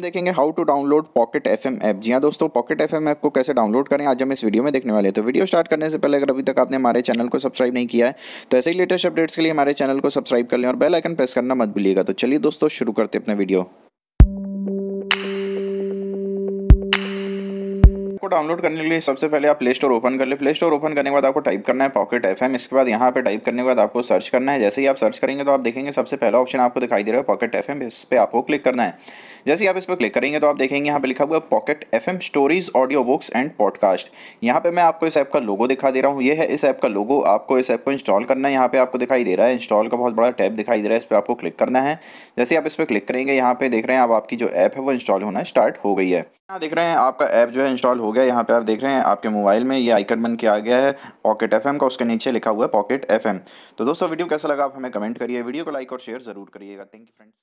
देखेंगे how to download pocket F M app जी हाँ दोस्तों पॉकेट एफ एम ऐप को कैसे डाउनलोड करें आज हम इस वीडियो में देखने वाले हैं तो वीडियो स्टार्ट करने से पहले अगर अभी तक आपने हमारे चैनल को सब्सक्राइब नहीं किया है तो ऐसे ही लेटेस्ट अपडेट्स के लिए हमारे चैनल को सब्सक्राइब कर लें और बेल आइकन प्रेस करना मत भूलिएगा तो चलिए दोस्तों शुरू करते अपना वीडियो डाउनलोड करने के लिए सबसे पहले आप प्ले स्टोर ओपन कर ले प्ले स्टोर ओपन करने के बाद आपको टाइप करना है पॉकेट एफएम इसके बाद यहाँ पे टाइप करने के बाद आपको सर्च करना है जैसे ही आप सर्च करेंगे तो आप देखेंगे सबसे पहला ऑप्शन आपको दिखाई दे रहा है पॉकेट एफ इस पर आपको क्लिक करना है जैसे आप इस पर क्लिक करेंगे तो आप देखेंगे यहाँ पे लिखा हुआ pocket F M stories audio books and podcast यहाँ पे मैं आपको इस ऐप का लोगो दिखा दे रहा हूँ ये है इस ऐप का लोगो आपको इस ऐप को इंस्टॉल करना है यहाँ पे आपको दिखाई दे रहा है इंस्टॉल का बहुत बड़ा टैब दिखाई दे रहा है इस पर आपको क्लिक करना है जैसे आप इस पर क्लिक करेंगे यहाँ पे देख रहे हैं आप आपकी जो ऐप है वो इंस्टॉल होना स्टार्ट हो गई है यहाँ देख रहे हैं आपका ऐप जो है इंस्टॉल हो गया यहाँ पे आप देख रहे हैं आपके मोबाइल में ये आइकन बन के आ गया है पॉकेट एफ का उसके नीचे लिखा हुआ है पॉकेट एफ तो दोस्तों वीडियो कैसा लगा आप हमें कमेंट करिए वीडियो को लाइक और शेयर जरूर करिएगा थैंक यू फ्रेंड्स